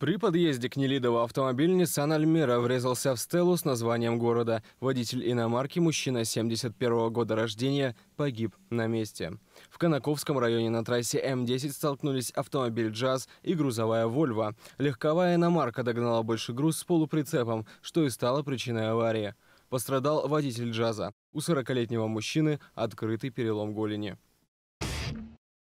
При подъезде к Нелидову автомобиль Nissan Альмира врезался в стелу с названием города. Водитель иномарки, мужчина 71 -го года рождения, погиб на месте. В Конаковском районе на трассе М10 столкнулись автомобиль «Джаз» и грузовая «Вольво». Легковая иномарка догнала больше груз с полуприцепом, что и стало причиной аварии. Пострадал водитель «Джаза». У 40-летнего мужчины открытый перелом голени.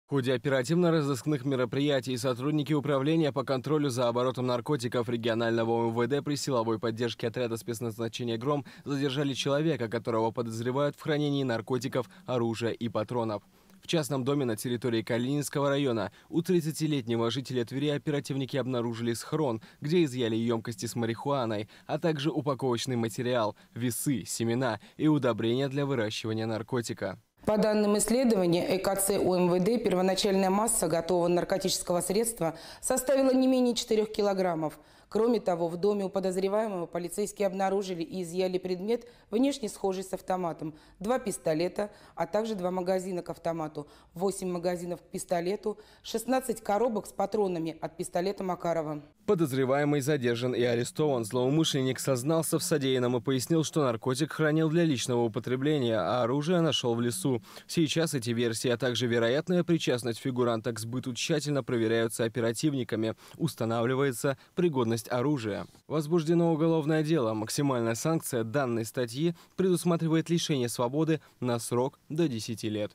В ходе оперативно-розыскных мероприятий сотрудники Управления по контролю за оборотом наркотиков регионального МВД при силовой поддержке отряда спецназначения «Гром» задержали человека, которого подозревают в хранении наркотиков, оружия и патронов. В частном доме на территории Калининского района у 30-летнего жителя Твери оперативники обнаружили схрон, где изъяли емкости с марихуаной, а также упаковочный материал, весы, семена и удобрения для выращивания наркотика. По данным исследования ЭКЦ УМВД, эм первоначальная масса готового наркотического средства составила не менее 4 килограммов. Кроме того, в доме у подозреваемого полицейские обнаружили и изъяли предмет, внешне схожий с автоматом, два пистолета, а также два магазина к автомату, 8 магазинов к пистолету, 16 коробок с патронами от пистолета Макарова. Подозреваемый задержан и арестован. Злоумышленник сознался в содеянном и пояснил, что наркотик хранил для личного употребления, а оружие нашел в лесу. Сейчас эти версии, а также вероятная причастность фигуранта к сбыту тщательно проверяются оперативниками. Устанавливается пригодность стоимость оружия. Возбуждено уголовное дело. Максимальная санкция данной статьи предусматривает лишение свободы на срок до 10 лет.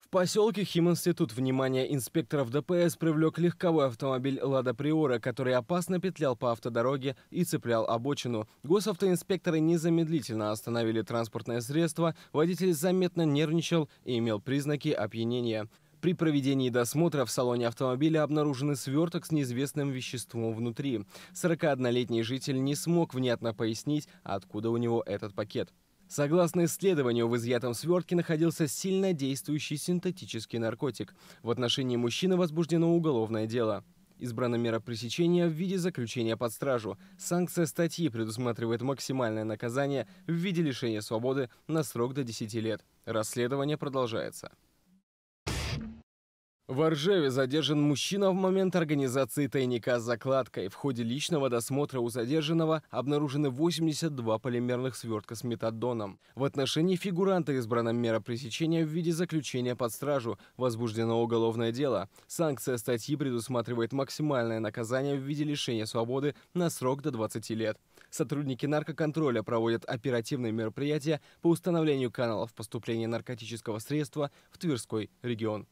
В поселке Химинститут внимание инспекторов ДПС привлек легковой автомобиль «Лада Приора», который опасно петлял по автодороге и цеплял обочину. Госавтоинспекторы незамедлительно остановили транспортное средство, водитель заметно нервничал и имел признаки опьянения. При проведении досмотра в салоне автомобиля обнаружен сверток с неизвестным веществом внутри. 41-летний житель не смог внятно пояснить, откуда у него этот пакет. Согласно исследованию, в изъятом свертке находился сильно действующий синтетический наркотик. В отношении мужчины возбуждено уголовное дело. избрано мера пресечения в виде заключения под стражу. Санкция статьи предусматривает максимальное наказание в виде лишения свободы на срок до 10 лет. Расследование продолжается. В Ржеве задержан мужчина в момент организации тайника с закладкой. В ходе личного досмотра у задержанного обнаружены 82 полимерных свертка с метадоном. В отношении фигуранта избрана мера пресечения в виде заключения под стражу. Возбуждено уголовное дело. Санкция статьи предусматривает максимальное наказание в виде лишения свободы на срок до 20 лет. Сотрудники наркоконтроля проводят оперативные мероприятия по установлению каналов поступления наркотического средства в Тверской регион.